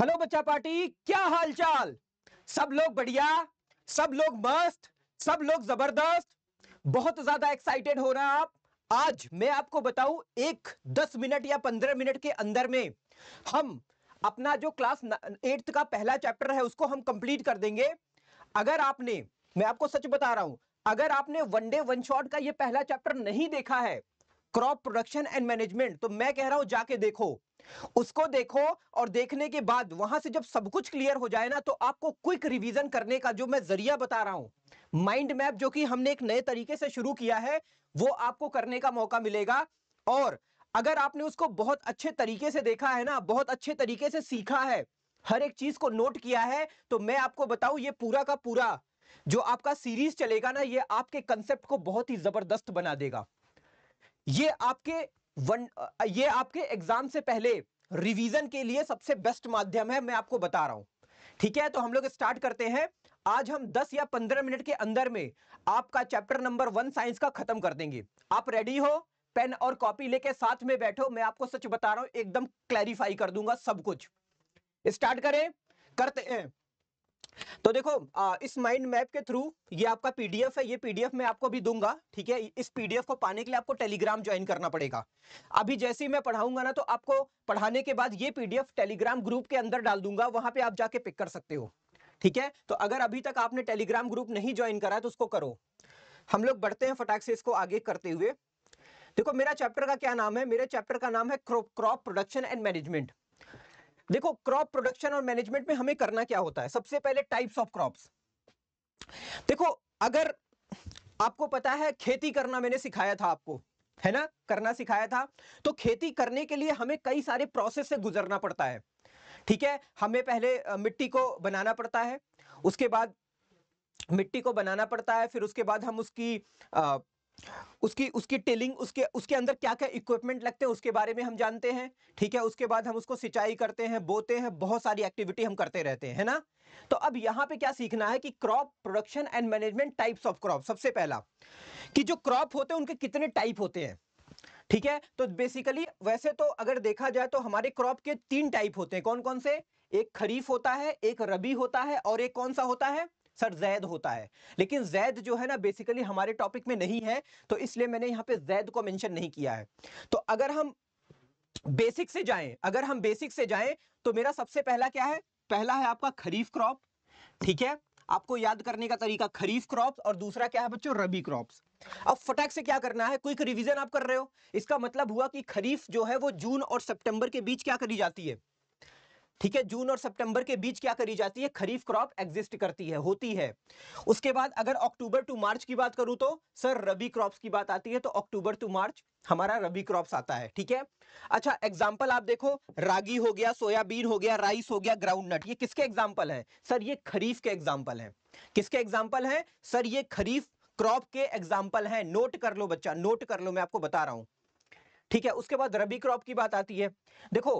Hello बच्चा party क्या हालचाल सब लोग बढ़िया सब लोग मस्त सब लोग जबरदस्त बहुत ज्यादा एक्साइटेड हो रहा आप आज मैं आपको बताऊं एक दस मिनट या पंद्रह मिनट के अंदर में हम अपना जो क्लास एट्थ का पहला चैप्टर है उसको हम कंप्लीट कर देंगे अगर आपने मैं आपको सच बता रहा हूं अगर आपने वन डे वन शॉट का ये पहला चैप्टर नहीं देखा है क्रॉप प्रोडक्शन एंड मैनेजमेंट तो मैं कह रहा हूं जाके देखो उसको देखो और देखने के बाद वहां से जब सब कुछ क्लियर हो जाए ना तो आपको क्विक रिवीजन करने का जो मैं जरिया बता रहा हूं माइंड मैप जो कि हमने एक नए तरीके से शुरू किया है वो आपको करने का मौका मिलेगा और अगर आपने उसको बहुत अच्छे तरीके से देखा है ना बहुत अच्छे तरीके से सीखा है हर एक चीज को नोट किया है तो मैं आपको बताऊं ये पूरा का पूरा जो आपका सीरीज चलेगा ना ये आपके कंसेप्ट को बहुत ही जबरदस्त बना देगा ये आपके वन ये आपके एग्जाम से पहले रिवीजन के लिए सबसे बेस्ट माध्यम है मैं आपको बता रहा हूं ठीक है तो हम लोग स्टार्ट करते हैं आज हम 10 या 15 मिनट के अंदर में आपका चैप्टर नंबर वन साइंस का खत्म कर देंगे आप रेडी हो पेन और कॉपी लेके साथ में बैठो मैं आपको सच बता रहा हूं एकदम क्लैरिफाई कर दूंगा सब कुछ स्टार्ट करें करते हैं तो देखो आ, इस माइंड मैप के थ्रू ये आपका पीडीएफ है ये पीडीएफ मैं आपको भी दूंगा ठीक है इस पीडीएफ को पाने के लिए आपको टेलीग्राम ज्वाइन करना पड़ेगा अभी जैसे ही मैं पढ़ाऊंगा ना तो आपको पढ़ाने के बाद ये पीडीएफ टेलीग्राम ग्रुप के अंदर डाल दूंगा वहां पे आप जाके पिक कर सकते हो ठीक है तो अगर अभी तक आपने टेलीग्राम ग्रुप नहीं ज्वाइन करा तो उसको करो हम लोग बढ़ते हैं फटाक से इसको आगे करते हुए देखो मेरा चैप्टर का क्या नाम है मेरे चैप्टर का नाम है क्रॉप प्रोडक्शन एंड मैनेजमेंट देखो क्रॉप प्रोडक्शन और मैनेजमेंट में हमें करना क्या होता है सबसे पहले टाइप्स ऑफ क्रॉप्स देखो अगर आपको पता है खेती करना मैंने सिखाया था आपको है ना करना सिखाया था तो खेती करने के लिए हमें कई सारे प्रोसेस से गुजरना पड़ता है ठीक है हमें पहले मिट्टी को बनाना पड़ता है उसके बाद मिट्टी को बनाना पड़ता है फिर उसके बाद हम उसकी आ, उसकी उसकी टेलिंग उसके उसके अंदर क्या क्या इक्विपमेंट लगते हैं उसके बारे में हम जानते हैं ठीक है उसके बाद हम उसको सिंचाई करते हैं बोते हैं बहुत सारी एक्टिविटी हम करते रहते हैं ना तो अब यहाँ पे क्या सीखना है कि crop production and management types of crop सबसे पहला कि जो क्रॉप होते हैं उनके कितने टाइप होते हैं ठीक है तो बेसिकली वैसे तो अगर देखा जाए तो हमारे क्रॉप के तीन टाइप होते हैं कौन कौन से एक खरीफ होता है एक रबी होता है और एक कौन सा होता है सर जैद होता है लेकिन जैद जो है ना बेसिकली हमारे टॉपिक में नहीं है तो इसलिए मैंने यहाँ पे जैद को मैंशन नहीं किया है तो अगर हम बेसिक से जाएं अगर हम बेसिक से जाएं तो मेरा सबसे पहला क्या है पहला है आपका खरीफ क्रॉप ठीक है आपको याद करने का तरीका खरीफ क्रॉप्स और दूसरा क्या है बच्चों रबी क्रॉप्स अब फटाक से क्या करना है क्विक रिवीजन आप कर रहे हो इसका मतलब हुआ कि खरीफ जो है वो जून और सितंबर के बीच क्या करी जाती है ठीक है जून और सितंबर के बीच क्या करी जाती है खरीफ क्रॉप एग्जिस्ट करती है होती है उसके बाद अगर अक्टूबर टू मार्च की बात करूं तो सर रबी क्रॉप्स की बात आती है तो अक्टूबर टू मार्च हमारा रबी क्रॉप्स आता है ठीक है अच्छा एग्जाम्पल आप देखो रागी हो गया सोयाबीन हो गया राइस हो गया ग्राउंड नट ये किसके एग्जाम्पल है सर ये खरीफ के एग्जाम्पल है किसके एग्जाम्पल है सर ये खरीफ क्रॉप के एग्जाम्पल है नोट कर लो बच्चा नोट कर लो मैं आपको बता रहा हूं ठीक है उसके बाद रबी क्रॉप की बात आती है देखो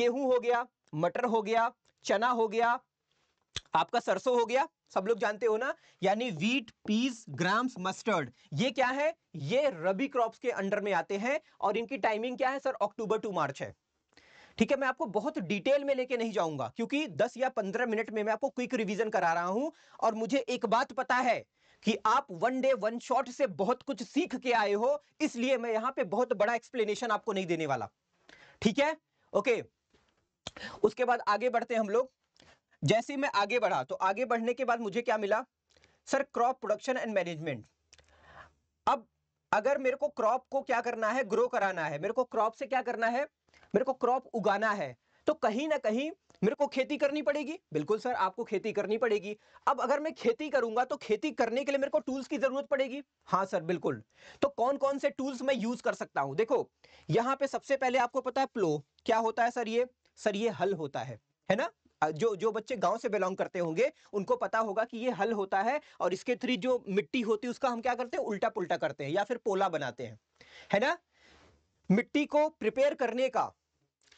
गेहूं हो गया मटर हो गया चना हो गया आपका सरसों हो गया सब लोग जानते हो ना यानी वीट पीस ग्राम्स मस्टर्ड ये क्या है ये रबी क्रॉप्स के अंडर में आते हैं और इनकी टाइमिंग क्या है सर अक्टूबर टू मार्च है ठीक है मैं आपको बहुत डिटेल में लेके नहीं जाऊंगा क्योंकि 10 या 15 मिनट में मैं आपको क्विक रिवीजन करा रहा हूं और मुझे एक बात पता है कि आप वन डे वन शॉट से बहुत कुछ सीख के आए हो इसलिए मैं यहां पे बहुत बड़ा एक्सप्लेनेशन आपको नहीं देने वाला ठीक है ओके okay. उसके बाद आगे बढ़ते हम लोग जैसे मैं आगे बढ़ा तो आगे बढ़ने के बाद मुझे क्या मिला sir crop production and management अब अगर मेरे को क्रॉप को क्या करना है ग्रो कराना है मेरे को क्रॉप से क्या करना है मेरे को क्रॉप उगाना है तो कहीं ना कहीं मेरे को खेती करनी पड़ेगी बिल्कुल सर आपको खेती करनी पड़ेगी अब अगर मैं खेती करूंगा तो खेती करने के लिए मेरे को टूल्स की जरूरत पड़ेगी हाँ सर बिल्कुल तो कौन कौन से टूल्स मैं यूज कर सकता हूं देखो यहां पे सबसे पहले आपको पता है प्लो क्या होता है सर ये सर ये हल होता है है ना जो जो बच्चे गांव से बिलोंग करते होंगे उनको पता होगा कि ये हल होता है और इसके थ्री जो मिट्टी होती है उसका हम क्या करते हैं उल्टा पुल्टा करते हैं या फिर पोला बनाते हैं है ना मिट्टी को प्रिपेयर करने का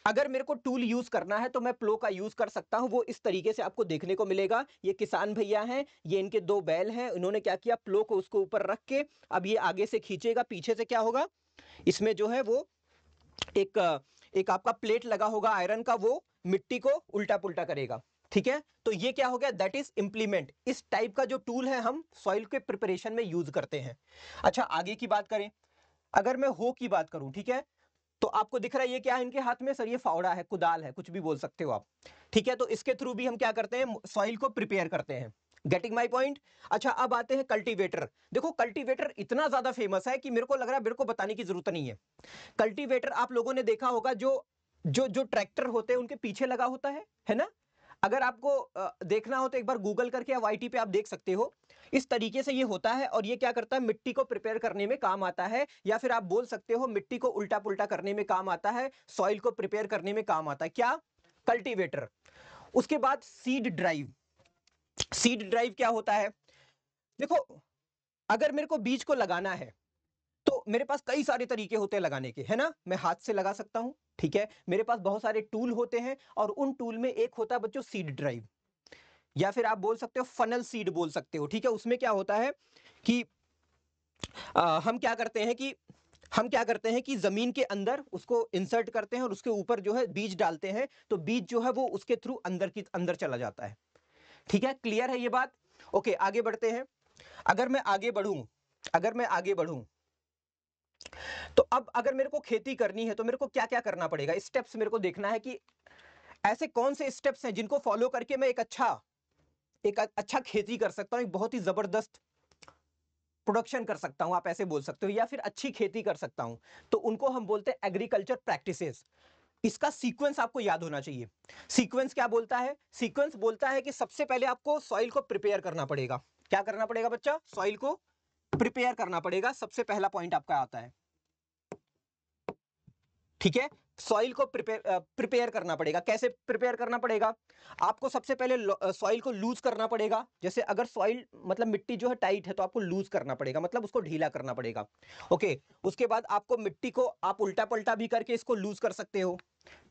अगर मेरे को टूल यूज करना है तो मैं प्लो का यूज कर सकता हूं वो इस तरीके से आपको देखने को मिलेगा ये किसान भैया हैं ये इनके दो बैल हैं इन्होंने क्या किया प्लो को उसको ऊपर रख के अब ये आगे से खींचेगा पीछे से क्या होगा इसमें जो है वो एक एक आपका प्लेट लगा होगा आयरन का वो मिट्टी को उल्टा पुल्टा करेगा ठीक है तो ये क्या हो गया दैट इज इंप्लीमेंट इस टाइप का जो टूल है हम सॉइल के प्रिपरेशन में यूज करते हैं अच्छा आगे की बात करें अगर मैं हो की बात करूं ठीक है तो आपको दिख रहा है ये क्या है इनके हाथ में सर ये फावड़ा है कुदाल है कुछ भी बोल सकते हो आप ठीक है तो इसके थ्रू भी हम क्या करते हैं सॉइल को प्रिपेयर करते हैं गेटिंग माई पॉइंट अच्छा अब आते हैं कल्टीवेटर देखो कल्टीवेटर इतना ज्यादा फेमस है कि मेरे को लग रहा है मेरे को बताने की जरूरत नहीं है कल्टीवेटर आप लोगों ने देखा होगा जो जो जो ट्रैक्टर होते हैं उनके पीछे लगा होता है है ना अगर आपको देखना हो तो एक बार गूगल करके या वाई पे आप देख सकते हो इस तरीके से ये होता है और ये क्या करता है मिट्टी को प्रिपेयर करने में काम आता है या फिर आप बोल सकते हो मिट्टी को उल्टा पुल्टा करने में काम आता है सॉइल को प्रिपेयर करने में काम आता है क्या कल्टीवेटर उसके बाद सीड ड्राइव सीड ड्राइव क्या होता है देखो अगर मेरे को बीज को लगाना है तो मेरे पास कई सारे तरीके होते हैं लगाने के है ना मैं हाथ से लगा सकता हूं ठीक है मेरे पास बहुत सारे टूल होते हैं और उन टूल में एक होता है बच्चों सीड ड्राइव या फिर आप बोल सकते हो फनल सीड बोल सकते हो ठीक है उसमें क्या होता है कि आ, हम क्या करते हैं कि हम क्या करते हैं कि जमीन के अंदर उसको इंसर्ट करते हैं और उसके ऊपर जो है बीज डालते हैं तो बीज जो है वो उसके थ्रू अंदर की अंदर चला जाता है ठीक है क्लियर है ये बात ओके आगे बढ़ते हैं अगर मैं आगे बढ़ू अगर मैं आगे बढ़ू तो अब अगर मेरे को खेती करनी है तो मेरे को क्या क्या करना पड़ेगा स्टेप्स मेरे को देखना है कि ऐसे कौन से स्टेप्स हैं जिनको फॉलो करके मैं एक अच्छा एक अच्छा खेती कर सकता हूँ एक बहुत ही ज़बरदस्त प्रोडक्शन कर सकता हूँ आप ऐसे बोल सकते हो या फिर अच्छी खेती कर सकता हूँ तो उनको हम बोलते हैं एग्रीकल्चर प्रैक्टिसेस इसका सीक्वेंस आपको याद होना चाहिए सीक्वेंस क्या बोलता है सीक्वेंस बोलता है कि सबसे पहले आपको सॉइल को प्रिपेयर करना पड़ेगा क्या करना पड़ेगा बच्चा सॉइल को प्रिपेयर करना पड़ेगा सबसे पहला पॉइंट आपका आता है ठीक है सॉइल को प्रिपेयर करना पड़ेगा कैसे प्रिपेयर करना पड़ेगा आपको सबसे पहले सॉइल को लूज करना पड़ेगा जैसे अगर सॉइल मतलब मिट्टी जो है टाइट है तो आपको लूज करना पड़ेगा मतलब उसको ढीला करना पड़ेगा ओके उसके बाद आपको मिट्टी को आप उल्टा पलटा भी करके इसको लूज कर सकते हो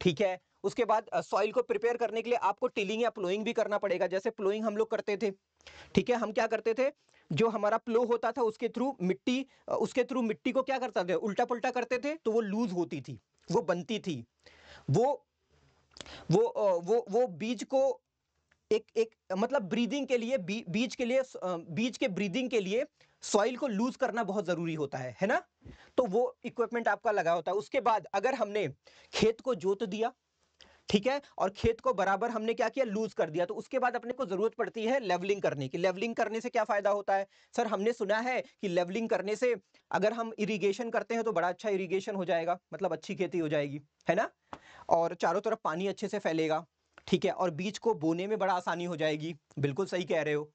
ठीक है उसके बाद सॉइल को प्रिपेयर करने के लिए आपको टिलिंग या प्लोइंग भी करना पड़ेगा जैसे प्लोइंग हम लोग करते थे ठीक है हम क्या करते थे जो हमारा प्लो होता था उसके थ्रू मिट्टी उसके थ्रू मिट्टी को क्या करता था उल्टा पुलटा करते थे तो वो लूज होती थी वो बनती थी वो वो वो वो बीज को एक एक मतलब ब्रीदिंग के लिए बी, बीज के लिए बीज के ब्रीदिंग के लिए सॉइल को लूज करना बहुत ज़रूरी होता है है ना तो वो इक्विपमेंट आपका लगा होता है उसके बाद अगर हमने खेत को जोत दिया ठीक है और खेत को बराबर हमने क्या किया लूज कर दिया तो उसके बाद अपने को जरूरत पड़ती है लेवलिंग करने की लेवलिंग करने से क्या फायदा होता है सर हमने सुना है कि लेवलिंग करने से अगर हम इरिगेशन करते हैं तो बड़ा अच्छा इरिगेशन हो जाएगा मतलब अच्छी खेती हो जाएगी है ना और चारों तरफ पानी अच्छे से फैलेगा ठीक है और बीज को बोने में बड़ा आसानी हो जाएगी बिल्कुल सही कह रहे हो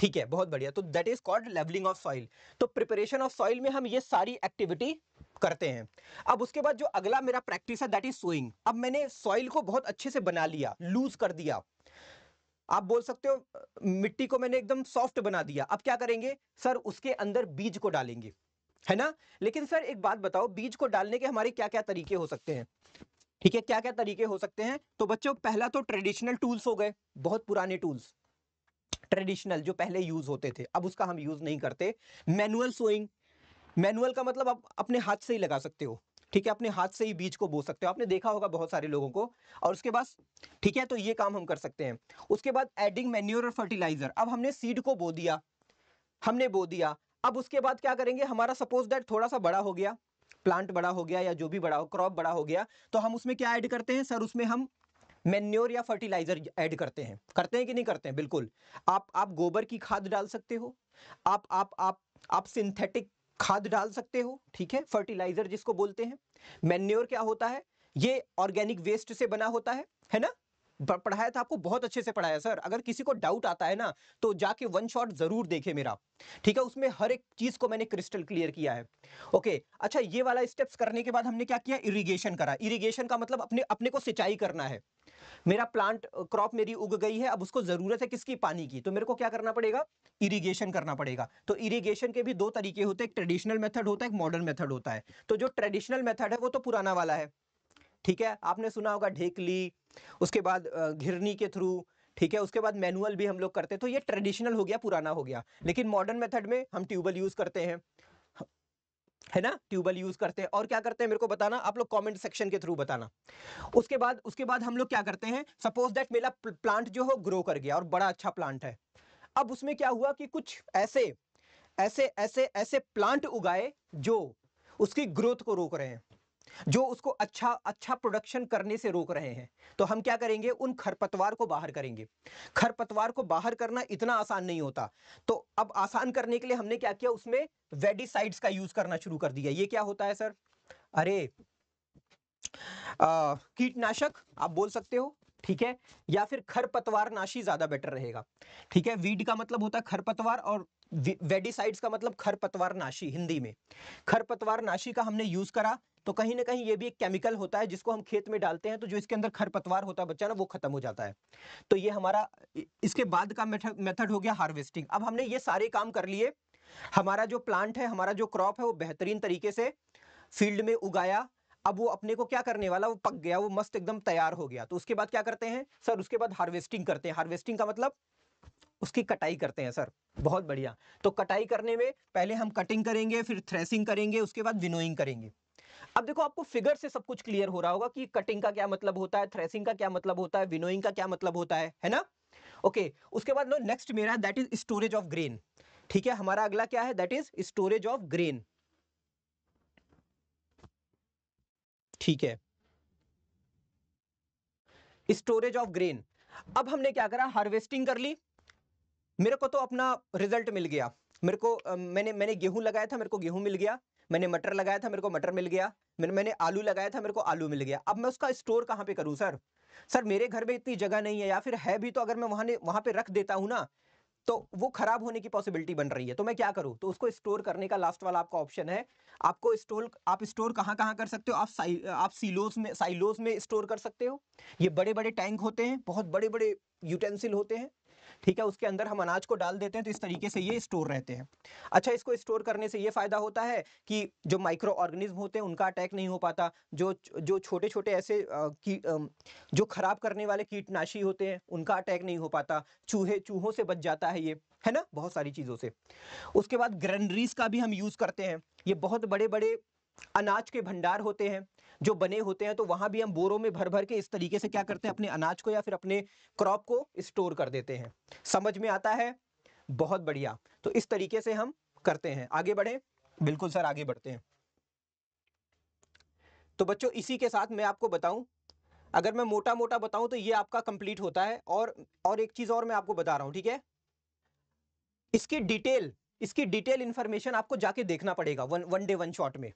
ठीक है बहुत बढ़िया तो that is called levelling of soil तो प्रिपरेशन ऑफ सॉइल में हम ये सारी एक्टिविटी करते हैं अब उसके बाद जो अगला मेरा प्रैक्टिस है दैट इज सोइंग अब मैंने सॉइल को बहुत अच्छे से बना लिया लूज कर दिया आप बोल सकते हो मिट्टी को मैंने एकदम सॉफ्ट बना दिया अब क्या करेंगे सर उसके अंदर बीज को डालेंगे है ना लेकिन सर एक बात बताओ बीज को डालने के हमारे क्या क्या तरीके हो सकते हैं ठीक है क्या क्या तरीके हो सकते हैं तो बच्चों पहला तो ट्रेडिशनल टूल्स हो गए बहुत पुराने टूल्स ट्रेडिशनल जो पहले यूज होते थे अब उसका हम यूज नहीं करते मैनुअल सोइंग मैनुअल का मतलब आप अपने हाथ से ही लगा सकते हो ठीक है अपने हाथ से ही बीज को बो सकते हो आपने देखा होगा बहुत सारे लोगों को और उसके बाद ठीक है तो ये काम हम कर सकते हैं उसके बाद एडिंग मैन्यूर और फर्टिलाइजर अब हमने सीड को बो दिया हमने बो दिया अब उसके बाद क्या करेंगे हमारा सपोज दैट थोड़ा सा बड़ा हो गया प्लांट बड़ा हो गया या जो भी बड़ा हो क्रॉप बड़ा हो गया तो हम उसमें क्या ऐड करते हैं सर उसमें हम मेन्योर या फर्टिलाइजर ऐड करते हैं करते हैं कि नहीं करते हैं बिल्कुल आप आप गोबर की खाद डाल सकते हो आप आप आप आप सिंथेटिक खाद डाल सकते हो ठीक है फर्टिलाइजर जिसको बोलते हैं मेन्योर क्या होता है ये ऑर्गेनिक वेस्ट से बना होता है है ना पढ़ाया था आपको बहुत अच्छे से पढ़ाया सर अगर किसी को डाउट आता है ना तो जाके वन शॉट जरूर देखे मेरा ठीक है उसमें हर एक चीज को मैंने क्रिस्टल क्लियर किया है ओके अच्छा ये वाला स्टेप्स करने के बाद हमने क्या किया इरिगेशन करा इरिगेशन का मतलब अपने अपने को सिंचाई करना है मेरा प्लांट क्रॉप मेरी उग गई है अब उसको ज़रूरत है किसकी पानी की तो मेरे को क्या करना पड़ेगा इरिगेशन करना पड़ेगा तो इरिगेशन के भी दो तरीके होते हैं एक ट्रेडिशनल मेथड होता है एक मॉडर्न मेथड होता है तो जो ट्रेडिशनल मेथड है वो तो पुराना वाला है ठीक है आपने सुना होगा ढेकली उसके बाद घिरनी के थ्रू ठीक है उसके बाद मैनुअल भी हम लोग करते तो ये ट्रेडिशनल हो गया पुराना हो गया लेकिन मॉडर्न मेथड में हम ट्यूबवेल यूज़ करते हैं है ना ट्यूबवेल यूज़ करते हैं और क्या करते हैं मेरे को बताना आप लोग कमेंट सेक्शन के थ्रू बताना उसके बाद उसके बाद हम लोग क्या करते हैं सपोज दैट मेरा प्लांट जो हो ग्रो कर गया और बड़ा अच्छा प्लांट है अब उसमें क्या हुआ कि कुछ ऐसे ऐसे ऐसे ऐसे प्लांट उगाए जो उसकी ग्रोथ को रोक रहे हैं जो उसको अच्छा अच्छा प्रोडक्शन करने से रोक रहे हैं तो हम क्या करेंगे उन खरपतवार को बाहर करेंगे खरपतवार को बाहर करना इतना आसान नहीं होता तो अब आसान करने के लिए हमने क्या किया उसमें वेडिसाइड्स का यूज करना शुरू कर दिया ये क्या होता है सर अरे कीटनाशक आप बोल सकते हो ठीक है या फिर खरपतवार नाशी ज्यादा बेटर रहेगा ठीक है वीड का मतलब होता है खरपतवार और वेडिसाइड्स का मतलब खरपतवार नाशी हिंदी में खरपतवार नाशी का हमने यूज करा तो कहीं ना कहीं ये भी एक केमिकल होता है जिसको हम खेत में डालते हैं तो जो इसके अंदर खरपतवार होता है बच्चा ना वो खत्म हो जाता है तो ये हमारा इसके बाद का मेथड हो गया हार्वेस्टिंग अब हमने ये सारे काम कर लिए हमारा जो प्लांट है हमारा जो क्रॉप है वो बेहतरीन तरीके से फील्ड में उगाया अब वो अपने को क्या करने वाला वो पक गया वो मस्त एकदम तैयार हो गया तो उसके बाद क्या करते हैं सर उसके बाद हार्वेस्टिंग करते हैं हार्वेस्टिंग का मतलब उसकी कटाई करते हैं सर बहुत बढ़िया तो कटाई करने में पहले हम कटिंग करेंगे फिर थ्रेसिंग करेंगे उसके बाद विनोइंग करेंगे अब देखो आपको फिगर से सब कुछ क्लियर हो रहा होगा कि कटिंग का क्या मतलब होता है थ्रेसिंग का क्या मतलब होता है विनोइंग का क्या मतलब होता है है ना ओके okay, उसके बाद लो नेक्स्ट मेरा that is storage of grain ठीक है हमारा अगला क्या है that is storage of grain ठीक है स्टोरेज ऑफ ग्रेन अब हमने क्या करा हार्वेस्टिंग कर ली मेरे को तो अपना रिजल्ट मिल गया मेरे को मैंने मैंने गेहूं लगाया था मेरे को गेहूं मिल गया मैंने मटर लगाया था मेरे को मटर मिल गया मैंने मैंने आलू लगाया था मेरे को आलू मिल गया अब मैं उसका स्टोर कहाँ पे करूँ सर सर मेरे घर में इतनी जगह नहीं है या फिर है भी तो अगर मैं वहाँ वहाँ पे रख देता हूँ ना तो वो खराब होने की पॉसिबिलिटी बन रही है तो मैं क्या करूँ तो उसको स्टोर करने का लास्ट वाला आपका ऑप्शन है आपको स्टोर आप स्टोर कहाँ कहाँ कर सकते हो आप साइ, आप सीलोज में साइलोज में स्टोर कर सकते हो ये बड़े बड़े टैंक होते हैं बहुत बड़े बड़े यूटेंसिल होते हैं ठीक है उसके अंदर हम अनाज को डाल देते हैं तो इस तरीके से ये स्टोर रहते हैं अच्छा इसको स्टोर करने से ये फ़ायदा होता है कि जो माइक्रो ऑर्गेनिज्म होते हैं उनका अटैक नहीं हो पाता जो जो छोटे छोटे ऐसे की जो ख़राब करने वाले कीटनाशी होते हैं उनका अटैक नहीं हो पाता चूहे चूहों से बच जाता है ये है ना बहुत सारी चीज़ों से उसके बाद ग्रेनरीज का भी हम यूज़ करते हैं ये बहुत बड़े बड़े अनाज के भंडार होते हैं जो बने होते हैं तो वहां भी हम बोरों में भर भर के इस तरीके से क्या करते हैं अपने अनाज को या फिर अपने क्रॉप को स्टोर कर देते हैं समझ में आता है बहुत बढ़िया तो इस तरीके से हम करते हैं आगे बढ़े बिल्कुल सर आगे बढ़ते हैं तो बच्चों इसी के साथ मैं आपको बताऊं अगर मैं मोटा मोटा बताऊं तो ये आपका कंप्लीट होता है और और एक चीज और मैं आपको बता रहा हूं ठीक है इसकी डिटेल इसकी डिटेल इंफॉर्मेशन आपको जाके देखना पड़ेगा one one day one shot में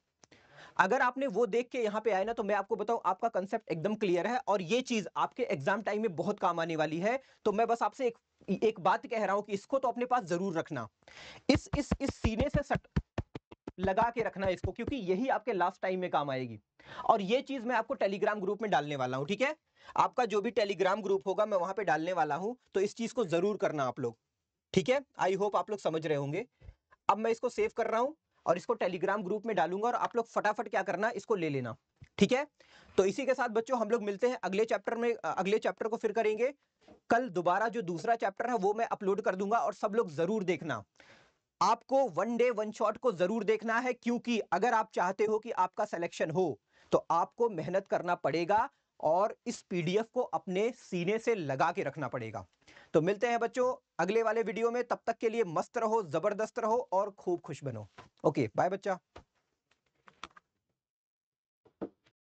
अगर आपने वो देख के यहाँ पे आए ना तो मैं आपको बताऊँ आपका कंसेप्ट एकदम क्लियर है और ये चीज़ आपके एग्जाम टाइम में बहुत काम आने वाली है तो मैं बस आपसे एक एक बात कह रहा हूँ कि इसको तो अपने पास ज़रूर रखना इस इस इस सीने से सट लगा के रखना इसको क्योंकि यही आपके लास्ट टाइम में काम आएगी और ये चीज़ मैं आपको टेलीग्राम ग्रुप में डालने वाला हूँ ठीक है आपका जो भी टेलीग्राम ग्रुप होगा मैं वहां पे डालने वाला हूँ तो इस चीज़ को ज़रूर करना आप लोग ठीक है आई होप आप लोग समझ रहे होंगे अब मैं इसको सेव कर रहा हूँ और इसको टेलीग्राम ग्रुप में डालूंगा और आप लोग फटाफट क्या करना इसको ले लेना ठीक है तो इसी के साथ बच्चों हम लोग मिलते हैं अगले चैप्टर में अगले चैप्टर को फिर करेंगे कल दोबारा जो दूसरा चैप्टर है वो मैं अपलोड कर दूंगा और सब लोग जरूर देखना आपको वन डे वन शॉट को जरूर देखना है क्योंकि अगर आप चाहते हो कि आपका सिलेक्शन हो तो आपको मेहनत करना पड़ेगा और इस पीडीएफ को अपने सीने से लगा के रखना पड़ेगा तो मिलते हैं बच्चों अगले वाले वीडियो में तब तक के लिए मस्त रहो ज़बरदस्त रहो और खूब खुश बनो ओके बाय बच्चा